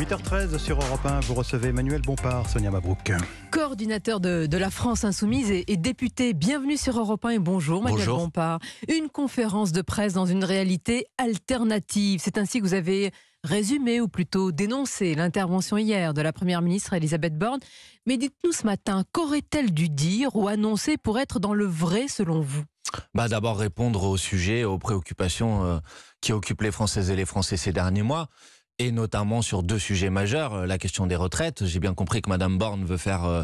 8h13 sur Europe 1, vous recevez Emmanuel Bompard, Sonia Mabrouk. Coordinateur de, la France Insoumise et, député, bienvenue sur Europe 1 et bonjour Manuel Bompard. Une conférence de presse dans une réalité alternative. C'est ainsi que vous avez résumé ou plutôt dénoncé l'intervention hier de la Première ministre Elisabeth Borne. Mais dites-nous ce matin, qu'aurait-elle dû dire ou annoncer pour être dans le vrai selon vous bah D'abord répondre au sujet, aux préoccupations euh, qui occupent les Françaises et les Français ces derniers mois et notamment sur deux sujets majeurs, euh, la question des retraites. J'ai bien compris que Madame Borne veut faire euh,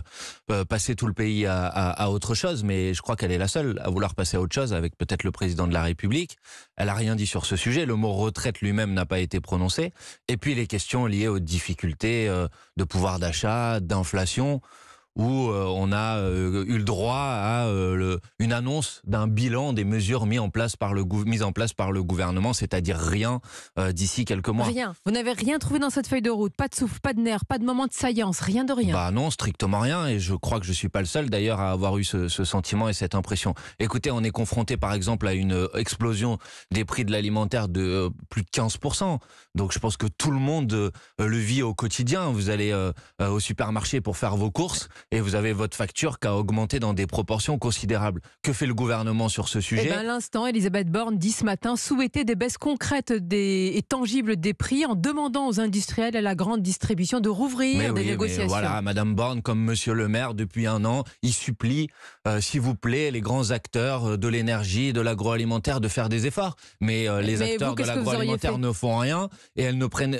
euh, passer tout le pays à, autre chose, mais je crois qu'elle est la seule à vouloir passer à autre chose avec peut-être le président de la République. Elle n'a rien dit sur ce sujet. Le mot retraite lui-même n'a pas été prononcé. Et puis les questions liées aux difficultés de pouvoir d'achat, d'inflation où euh, on a euh, eu le droit à euh, une annonce d'un bilan des mesures mises en place par le, en place par le gouvernement, c'est-à-dire rien d'ici quelques mois. Rien. Vous n'avez rien trouvé dans cette feuille de route. Pas de souffle, pas de nerf, pas de moment de saillance, rien de rien. Bah non, strictement rien. Et je crois que je suis pas le seul d'ailleurs à avoir eu ce, ce sentiment et cette impression. Écoutez, on est confronté par exemple à une explosion des prix de l'alimentaire de plus de 15%. Donc je pense que tout le monde le vit au quotidien. Vous allez au supermarché pour faire vos courses et vous avez votre facture qui a augmenté dans des proportions considérables. Que fait le gouvernement sur ce sujet eh ben À l'instant, Elisabeth Borne dit ce matin souhaiter des baisses concrètes des... et tangibles des prix en demandant aux industriels et à la grande distribution de rouvrir des négociations. voilà, Madame Borne, comme Monsieur le maire, depuis un an, il supplie, euh, s'il vous plaît, les grands acteurs euh, de l'énergie, de l'agroalimentaire, de faire des efforts. Mais euh, les acteurs de l'agroalimentaire ne font rien et elles ne prennent,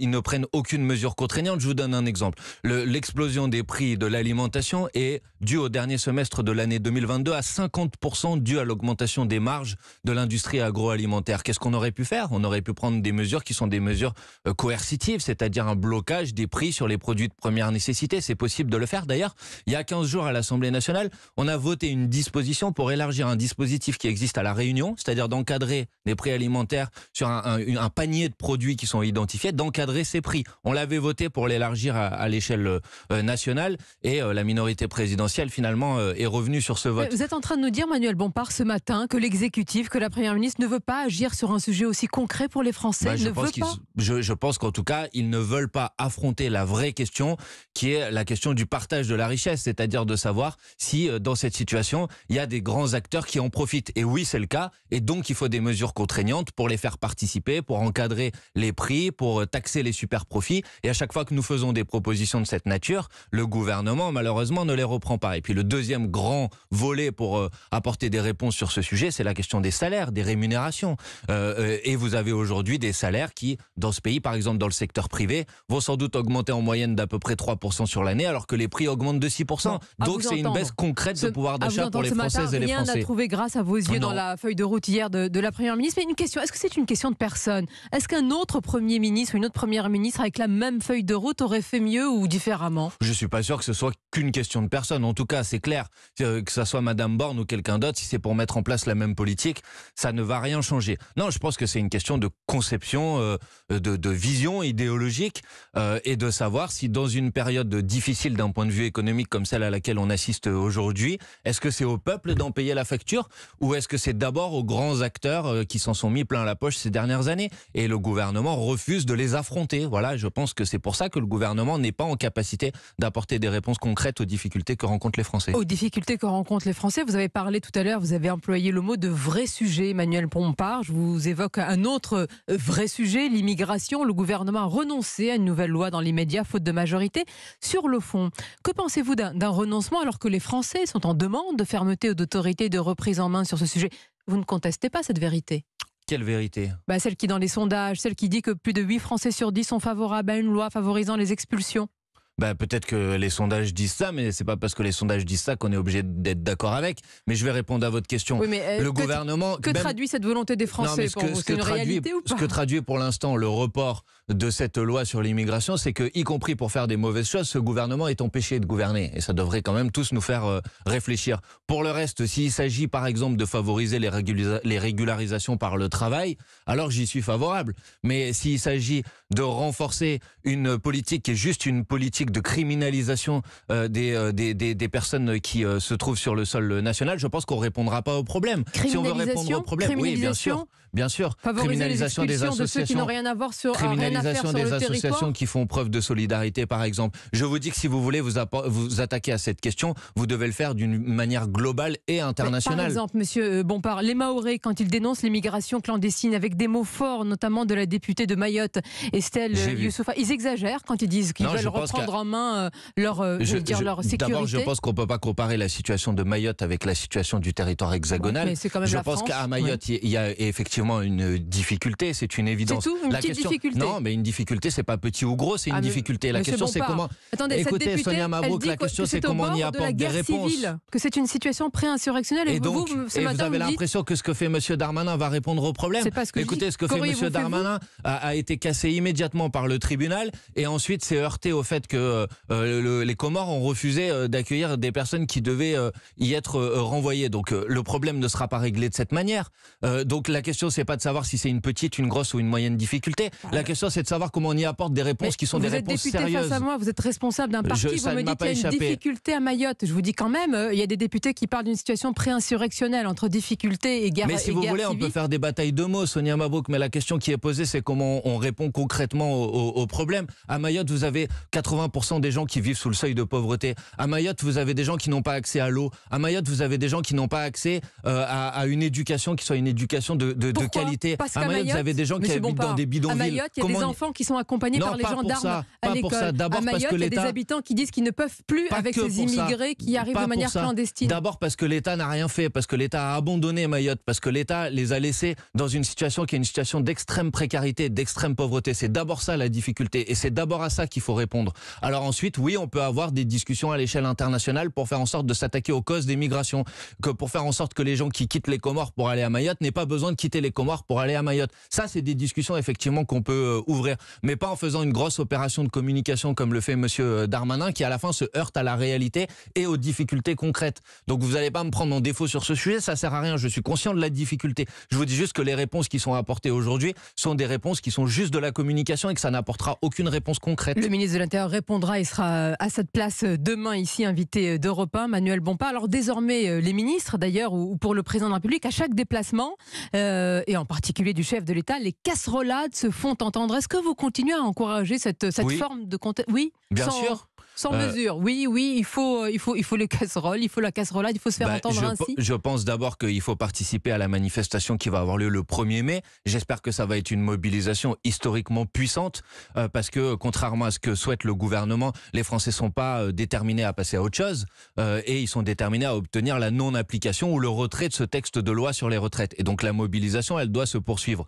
ils ne prennent aucune mesure contraignante. Je vous donne un exemple. L'explosion des prix de la l'alimentation est due au dernier semestre de l'année 2022 à 50% dû à l'augmentation des marges de l'industrie agroalimentaire. Qu'est-ce qu'on aurait pu faire On aurait pu prendre des mesures qui sont des mesures euh, coercitives, c'est-à-dire un blocage des prix sur les produits de première nécessité. C'est possible de le faire. D'ailleurs, il y a 15 jours à l'Assemblée nationale, on a voté une disposition pour élargir un dispositif qui existe à La Réunion, c'est-à-dire d'encadrer les prix alimentaires sur un, panier de produits qui sont identifiés, d'encadrer ces prix. On l'avait voté pour l'élargir à, à l'échelle euh, nationale et euh, la minorité présidentielle, finalement, euh, est revenue sur ce vote. Vous êtes en train de nous dire, Manuel Bompard, ce matin, que l'exécutif, que la Première ministre ne veut pas agir sur un sujet aussi concret pour les Français. Bah, ne veut pas. Je, je, pense qu'en tout cas, ils ne veulent pas affronter la vraie question, qui est la question du partage de la richesse, c'est-à-dire de savoir si, euh, dans cette situation, il y a des grands acteurs qui en profitent. Et oui, c'est le cas. Et donc, il faut des mesures contraignantes pour les faire participer, pour encadrer les prix, pour taxer les super profits. Et à chaque fois que nous faisons des propositions de cette nature, le gouvernement malheureusement, ne les reprend pas. Et puis le deuxième grand volet pour euh, apporter des réponses sur ce sujet, c'est la question des salaires, des rémunérations. Euh, euh, et vous avez aujourd'hui des salaires qui, dans ce pays, par exemple dans le secteur privé, vont sans doute augmenter en moyenne d'à peu près 3% sur l'année, alors que les prix augmentent de 6%. Donc c'est une baisse concrète de pouvoir d'achat pour les Françaises et les Français. Rien à trouver grâce à vos yeux dans la feuille de route hier de, la Première ministre. Mais une question, est-ce que c'est une question de personne Est-ce qu'un autre Premier ministre ou une autre Première ministre avec la même feuille de route aurait fait mieux ou différemment Je suis pas sûr que ce soit qu'une question de personne. En tout cas, c'est clair, euh, que ça soit Madame Borne ou quelqu'un d'autre, si c'est pour mettre en place la même politique, ça ne va rien changer. Non, je pense que c'est une question de conception, euh, de, vision idéologique euh, et de savoir si dans une période difficile d'un point de vue économique comme celle à laquelle on assiste aujourd'hui, est-ce que c'est au peuple d'en payer la facture ou est-ce que c'est d'abord aux grands acteurs qui s'en sont mis plein la poche ces dernières années et le gouvernement refuse de les affronter. Voilà, je pense que c'est pour ça que le gouvernement n'est pas en capacité d'apporter des réponses concrète aux difficultés que rencontrent les Français. Aux difficultés que rencontrent les Français, vous avez parlé tout à l'heure, vous avez employé le mot de vrai sujet, Emmanuel Pompard. Je vous évoque un autre euh, vrai sujet, l'immigration. Le gouvernement a renoncé à une nouvelle loi dans l'immédiat, faute de majorité. Sur le fond, que pensez-vous d'un renoncement alors que les Français sont en demande de fermeté d'autorité, de reprise en main sur ce sujet Vous ne contestez pas cette vérité quelle vérité bah Celle qui, dans les sondages, celle qui dit que plus de 8 Français sur 10 sont favorables à une loi favorisant les expulsions bah, peut-être que les sondages disent ça, mais c'est pas parce que les sondages disent ça qu'on est obligé d'être d'accord avec. Mais je vais répondre à votre question. Euh, le gouvernement. Que traduit cette volonté des Français non, ce que, une réalité ou pas Ce que traduit pour l'instant le report de cette loi sur l'immigration, c'est que, y compris pour faire des mauvaises choses, ce gouvernement est empêché de gouverner. Et ça devrait quand même tous nous faire euh, réfléchir. Pour le reste, s'il s'agit par exemple de favoriser les, régularisations par le travail, alors j'y suis favorable. Mais s'il s'agit de renforcer une politique qui est juste une politique de criminalisation euh, euh, des, personnes qui se trouvent sur le sol national, je pense qu'on ne répondra pas au problème. Si on veut répondre au problème, oui, bien sûr. Bien sûr, criminalisation des associations ceux qui n'ont rien à voir sur criminalisation des associations qui font preuve de solidarité par exemple. Je vous dis que si vous voulez vous, attaquer à cette question, vous devez le faire d'une manière globale et internationale. par exemple, monsieur euh, Bompard, les Maoré quand ils dénoncent l'immigration clandestine avec des mots forts notamment de la députée de Mayotte Estelle Youssoufa, ils exagèrent quand ils disent qu'ils veulent reprendre en main euh, euh, leur sécurité. D'abord, je pense qu'on peut pas comparer la situation de Mayotte avec la situation du territoire hexagonal. je pense qu'à Mayotte, il y a effectivement une difficulté, c'est une évidence. C'est une la question... difficulté. Non, mais une difficulté, c'est pas petit ou gros, c'est une ah, difficulté. La question, c'est comment. Attendez, Écoutez, cette la question, c'est comment on y apporte des réponses. que c'est une situation pré-insurrectionnelle. Et, vous, et vous avez l'impression que ce que fait M. Darmanin va répondre au problème. Pas ce que Écoutez, ce que fait M. Darmanin a, été cassé immédiatement par le tribunal et ensuite s'est heurté au fait que euh, euh, les Comores ont refusé euh, d'accueillir des personnes qui devaient y être renvoyées. Donc, le problème ne sera pas réglé de cette manière. donc, la question, c'est pas de savoir si c'est une petite, une grosse ou une moyenne difficulté. La question, c'est de savoir comment on y apporte des réponses qui sont des réponses sérieuses. Vous êtes député face à moi, vous êtes responsable d'un parti, vous me dites qu'il y a une difficulté à Mayotte. Je vous dis quand même, euh, il y a des députés qui parlent d'une situation pré-insurrectionnelle entre difficulté et guerre Mais si vous voulez, on peut faire des batailles de mots, Sonia Mabouk, mais la question qui est posée, c'est comment on répond concrètement au, problèmes problème. À Mayotte, vous avez 80% des gens qui vivent sous le seuil de pauvreté. À Mayotte, vous avez des gens qui n'ont pas accès à l'eau. À Mayotte, vous avez des gens qui n'ont pas accès euh, à, une éducation qui soit une éducation de qualité. Parce ah, à Mayotte, vous avez des gens qui habitent dans des bidonvilles. il y a des enfants qui sont accompagnés par les gendarmes à l'école. À Mayotte, il y a des habitants qui disent qu'ils ne peuvent plus avec ces immigrés qui arrivent de manière clandestine. D'abord parce que l'État n'a rien fait, parce que l'État a abandonné Mayotte, parce que l'État les a laissés dans une situation qui est une situation d'extrême précarité, d'extrême pauvreté. C'est d'abord ça la difficulté et c'est d'abord à ça qu'il faut répondre. Alors ensuite, oui, on peut avoir des discussions à l'échelle internationale pour faire en sorte de s'attaquer aux causes des migrations, que pour faire en sorte que les gens qui quittent les Comores pour aller à Mayotte n'aient pas besoin de quitter les Comores pour aller à Mayotte. Ça, c'est des discussions effectivement qu'on peut euh, ouvrir, mais pas en faisant une grosse opération de communication comme le fait Monsieur euh, Darmanin, qui à la fin se heurte à la réalité et aux difficultés concrètes. Donc vous n'allez pas me prendre en défaut sur ce sujet, ça sert à rien. Je suis conscient de la difficulté. Je vous dis juste que les réponses qui sont apportées aujourd'hui sont des réponses qui sont juste de la communication et que ça n'apportera aucune réponse concrète. Le ministre de l'Intérieur répondra et sera euh, à cette place demain ici invité d'Europe 1, Manuel Bompas. Alors désormais, les ministres d'ailleurs ou pour le président de la République, à chaque déplacement. Euh, et en particulier du chef de l'État, les casserolades se font entendre. Est-ce que vous continuez à encourager cette, forme de Oui, bien sûr. Sans euh, mesure. Oui, oui, il faut, euh, il faut, il faut les casseroles, il faut la casserolade, il faut se faire bah, entendre je, ainsi. Je pense d'abord qu'il faut participer à la manifestation qui va avoir lieu le 1er mai. J'espère que ça va être une mobilisation historiquement puissante, euh, parce que contrairement à ce que souhaite le gouvernement, les Français sont pas déterminés à passer à autre chose, et ils sont déterminés à obtenir la non-application ou le retrait de ce texte de loi sur les retraites. Et donc la mobilisation, elle doit se poursuivre,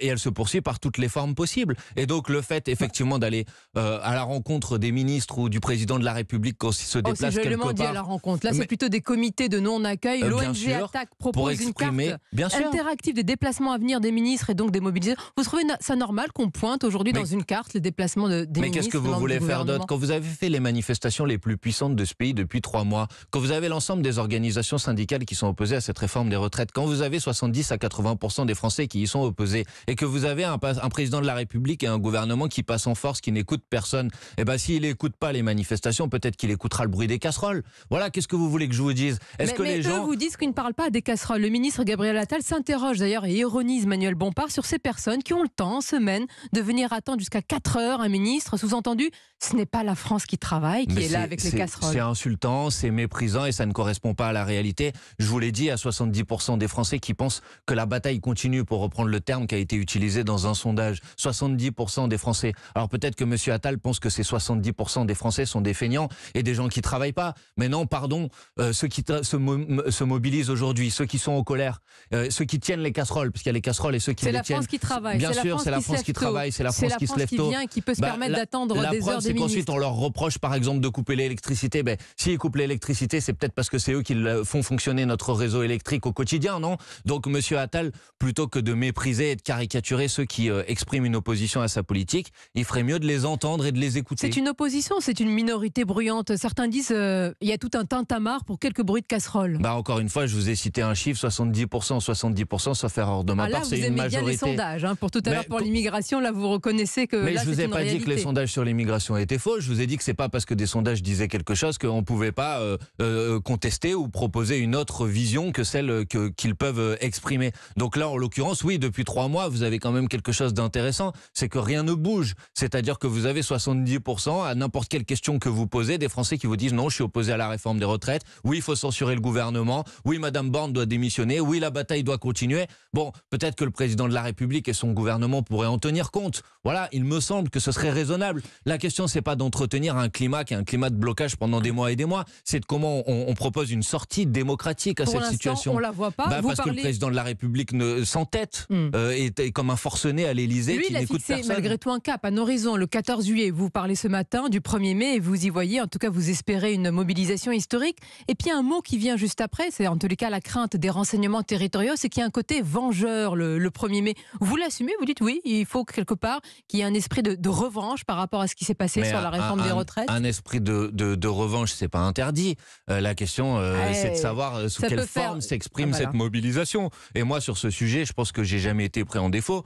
et elle se poursuit par toutes les formes possibles. Et donc le fait effectivement d'aller à la rencontre des ministres ou du du président de la République quand il se oh, déplace quelque part. à la rencontre. Là, c'est plutôt des comités de non-accueil. Euh, L'ONG Attaque propose exprimer, une carte interactive des déplacements à venir des ministres et donc des mobilisés. Vous trouvez ça normal qu'on pointe aujourd'hui dans une carte les déplacements des ministres Mais qu'est-ce que vous voulez faire d'autre Quand vous avez fait les manifestations les plus puissantes de ce pays depuis trois mois, quand vous avez l'ensemble des organisations syndicales qui sont opposées à cette réforme des retraites, quand vous avez 70 à 80 des Français qui y sont opposés et que vous avez un, président de la République et un gouvernement qui passe en force, qui n'écoute personne, et eh ben s'il n'écoute pas les Manifestation, peut-être qu'il écoutera le bruit des casseroles. Voilà, qu'est-ce que vous voulez que je vous dise Est-ce que mais les gens vous disent qu'ils ne parlent pas des casseroles Le ministre Gabriel Attal s'interroge d'ailleurs et ironise Manuel Bompard sur ces personnes qui ont le temps, en semaine, de venir attendre jusqu'à 4 heures un ministre. Sous-entendu, ce n'est pas la France qui travaille, qui est, là avec les casseroles. C'est insultant, c'est méprisant et ça ne correspond pas à la réalité. Je vous l'ai dit, à 70% des Français qui pensent que la bataille continue, pour reprendre le terme qui a été utilisé dans un sondage. 70% des Français. Alors peut-être que M. Attal pense que c'est 70% des Français sont des feignants et des gens qui travaillent pas. Mais non, pardon, euh, ceux qui se, mobilisent aujourd'hui, ceux qui sont en colère, euh, ceux qui tiennent les casseroles, parce qu'il y a les casseroles et ceux qui les tiennent. C'est la France qui travaille. Bien sûr, c'est la France qui travaille, c'est la France qui se lève tôt. C'est la qui peut se bah, permettre d'attendre des preuve, heures des qu'ensuite on leur reproche, par exemple, de couper l'électricité. Ben, s'ils coupent l'électricité, c'est peut-être parce que c'est eux qui font fonctionner notre réseau électrique au quotidien, non Donc, Monsieur Attal, plutôt que de mépriser et de caricaturer ceux qui euh, expriment une opposition à sa politique, il ferait mieux de les entendre et de les écouter. C'est une opposition, c'est une une minorité bruyante. Certains disent qu'il euh, il y a tout un tintamarre pour quelques bruits de casserole. Bah encore une fois, je vous ai cité un chiffre 70%, 70%, sauf erreur de ma part, c'est une majorité. Vous aimez bien les sondages. Hein, pour tout à l'heure, pour l'immigration, là, vous reconnaissez que. Mais je je vous ai pas dit que les sondages sur l'immigration étaient faux. Je vous ai dit que c'est pas parce que des sondages disaient quelque chose qu'on pouvait pas euh, euh, contester ou proposer une autre vision que celle qu'ils peuvent exprimer. Donc là, en l'occurrence, oui, depuis trois mois, vous avez quand même quelque chose d'intéressant. C'est que rien ne bouge. C'est-à-dire que vous avez 70% à n'importe quelle que vous posez, des Français qui vous disent non, je suis opposé à la réforme des retraites, oui, il faut censurer le gouvernement, oui, Madame Borne doit démissionner, oui, la bataille doit continuer. Bon, peut-être que le président de la République et son gouvernement pourraient en tenir compte. Voilà, il me semble que ce serait raisonnable. La question, c'est pas d'entretenir un climat qui est un climat de blocage pendant des mois et des mois, c'est de comment on, propose une sortie démocratique à cette situation. On la voit pas. Bah, parce que le président de la République ne s'entête hmm. euh, et est, comme un forcené à l'Élysée qui n'écoute personne. malgré tout un cap, un horizon. Le 14 juillet, vous parlez ce matin du 1er mai et vous y voyez, en tout cas vous espérez une mobilisation historique. Et puis un mot qui vient juste après, c'est en tous les cas la crainte des renseignements territoriaux, c'est qu'il y a un côté vengeur le, 1er mai. Vous l'assumez, vous dites oui, il faut quelque part qu'il y ait un esprit de, revanche par rapport à ce qui s'est passé sur la réforme des retraites. Un esprit de, revanche, ce revanche, c'est pas interdit. Euh, la question, euh, ah c'est de savoir euh, sous quelle forme s'exprime ah, cette mobilisation. Et moi, sur ce sujet, je pense que j'ai jamais été prêt en défaut.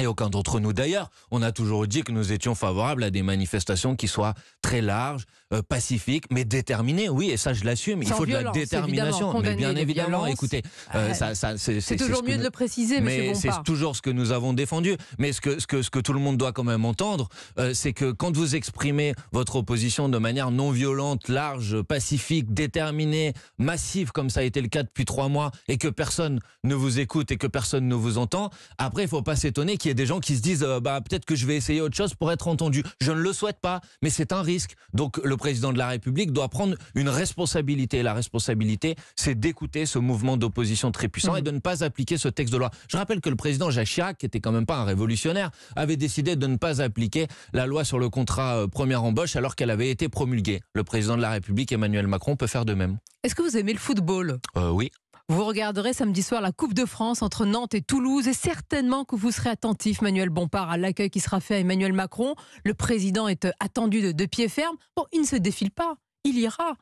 Et aucun d'entre nous d'ailleurs. On a toujours dit que nous étions favorables à des manifestations qui soient très larges, euh, pacifiques, mais déterminées. Oui, et ça je l'assume. Il faut de la détermination. Mais bien évidemment, écoutez, euh, ah, ça, c'est toujours mieux de le préciser, mais c'est toujours ce que nous avons défendu. Mais ce que, ce que, ce que tout le monde doit quand même entendre, euh, c'est que quand vous exprimez votre opposition de manière non violente, large, pacifique, déterminée, massive, comme ça a été le cas depuis trois mois, et que personne ne vous écoute et que personne ne vous entend, après il ne faut pas s'étonner qu'il y ait des gens qui se disent euh, bah, peut-être que je vais essayer autre chose pour être entendu. Je ne le souhaite pas, mais c'est un risque. Donc le président de la République doit prendre une responsabilité. La responsabilité, c'est d'écouter ce mouvement d'opposition très puissant et mhm. de ne pas appliquer ce texte de loi. Je rappelle que le président Jacques Chirac, qui n'était quand même pas un révolutionnaire, avait décidé de ne pas appliquer la loi sur le contrat euh, première embauche alors qu'elle avait été promulguée. Le président de la République, Emmanuel Macron, peut faire de même. Est-ce que vous aimez le football euh, Oui. Vous regarderez samedi soir la Coupe de France entre Nantes et Toulouse et certainement que vous serez attentif, Manuel Bompard, à l'accueil qui sera fait à Emmanuel Macron. Le président est euh, attendu de, pied ferme. Bon, il ne se défile pas, il ira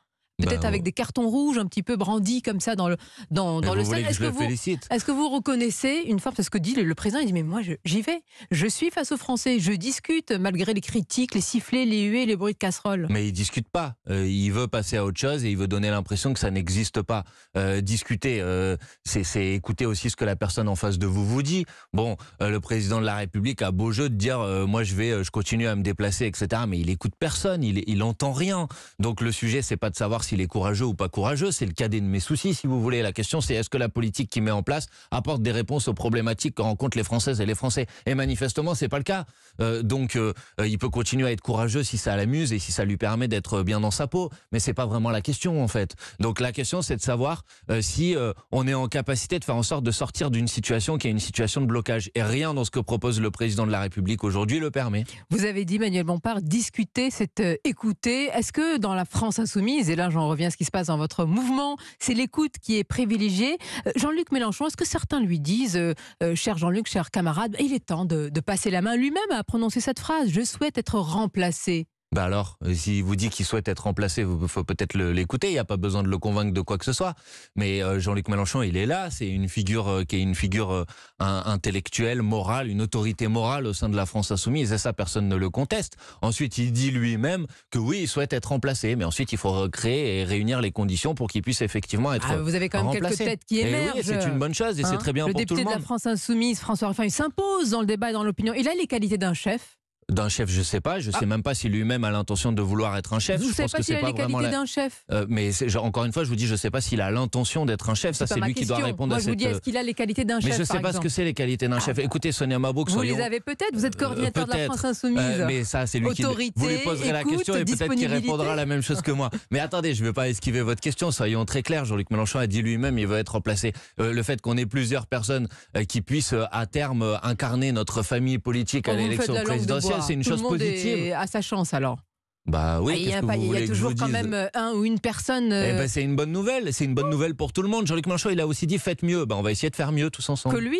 peut-être bah, avec des cartons rouges un petit peu brandis comme ça dans le dans, dans le félicite Est-ce que, vous reconnaissez une forme parce que dit le président il dit mais moi j'y vais, je suis face aux Français, je discute malgré les critiques, les sifflets, les huées, les bruits de casserole. Mais il discute pas, euh, il veut passer à autre chose et il veut donner l'impression que ça n'existe pas. Euh, discuter, euh, c'est écouter aussi ce que la personne en face de vous vous dit. Bon, le président de la République a beau jeu de dire moi je vais, je continue à me déplacer, etc. Mais il écoute personne, il il entend rien. Donc le sujet c'est pas de savoir s'il est courageux ou pas courageux. C'est le cadet de mes soucis, si vous voulez. La question, c'est est-ce que la politique qu'il met en place apporte des réponses aux problématiques que rencontrent les Françaises et les Français Et manifestement, c'est pas le cas. Euh, donc, euh, euh, il peut continuer à être courageux si ça l'amuse et si ça lui permet d'être bien dans sa peau. Mais c'est pas vraiment la question, en fait. Donc, la question, c'est de savoir si on est en capacité de faire en sorte de sortir d'une situation qui est une situation de blocage. Et rien dans ce que propose le président de la République aujourd'hui le permet. Vous avez dit, Manuel Bompard, discuter, c'est écouter. Est-ce que dans la France insoumise, et là, on revient à ce qui se passe dans votre mouvement. C'est l'écoute qui est privilégiée. Euh, Jean-Luc Mélenchon, est-ce que certains lui disent, euh, euh, cher Jean-Luc, cher camarade, il est temps de passer la main lui-même à prononcer cette phrase Je souhaite être remplacé ben alors, euh, s'il vous dit qu'il souhaite être remplacé, il faut peut-être l'écouter, il n'y a pas besoin de le convaincre de quoi que ce soit. Mais euh, Jean-Luc Mélenchon, il est là, c'est une figure euh, qui est une figure intellectuelle, morale, une autorité morale au sein de la France insoumise, et ça, personne ne le conteste. Ensuite, il dit lui-même que oui, il souhaite être remplacé, mais ensuite, il faut recréer et réunir les conditions pour qu'il puisse effectivement être remplacé. Ah, vous avez quand même quelques têtes qui eh émergent. Oui, c'est une bonne chose, et c'est hein. très bien pour tout le monde. Le député de la France insoumise, François Ruffin, il s'impose dans le débat et dans l'opinion. Il a les qualités d'un chef d'un chef, je ne sais pas. Je sais ah. même pas si lui-même a l'intention de vouloir être un chef. ne pas s'il a les qualités d'un chef. Euh, mais encore une fois, je vous dis, je sais pas s'il a l'intention d'être un chef. Ça, c'est lui qui doit répondre à vous euh, qu'il a les qualités d'un Mais je sais pas ce que c'est les qualités d'un chef. Écoutez, Sonia Mabrouk, vous les avez peut-être. Vous êtes euh, coordinateur de la France Insoumise. mais ça, c'est lui qui. Vous lui poserez la question et peut-être qu'il répondra la même chose que moi. Mais attendez, je ne veux pas esquiver votre question. Soyons très clairs. Jean-Luc Mélenchon a dit lui-même, il veut être remplacé. Le fait qu'on ait plusieurs personnes qui puissent à terme incarner notre famille politique à l'élection présidentielle c'est une chose positive. Est à sa chance alors. Bah oui, ah, il y a, toujours quand même euh, un ou une personne. Euh, eh ben, c'est une bonne nouvelle, c'est une bonne oh. nouvelle pour tout le monde. Jean-Luc Mélenchon, il a aussi dit faites mieux. Ben, on va essayer de faire mieux tous ensemble. Que lui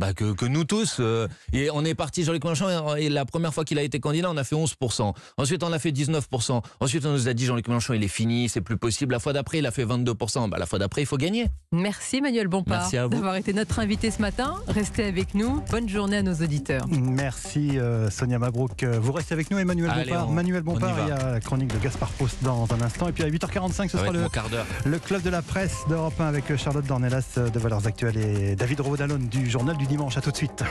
bah, que, nous tous. Euh, et on est parti, Jean-Luc Mélenchon, et la première fois qu'il a été candidat, on a fait 11%. Ensuite, on a fait 19%. Ensuite, on nous a dit, Jean-Luc Mélenchon, il est fini, c'est plus possible. La fois d'après, il a fait 22%. Bah, la fois d'après, il faut gagner. Merci, Manuel Bompard, d'avoir été notre invité ce matin. Restez avec nous. Bonne journée à nos auditeurs. Merci, euh, Sonia Mabrouk. Vous restez avec nous, Emmanuel Bompard. Manuel Bompard, il y a la euh, chronique de Gaspard Post dans un instant. Et puis à 8h45, ce sera le, le club de la presse d'Europe 1 avec Charlotte Dornelas de Valeurs Actuelles et David Rovodalone du journal du dimanche. À tout de suite.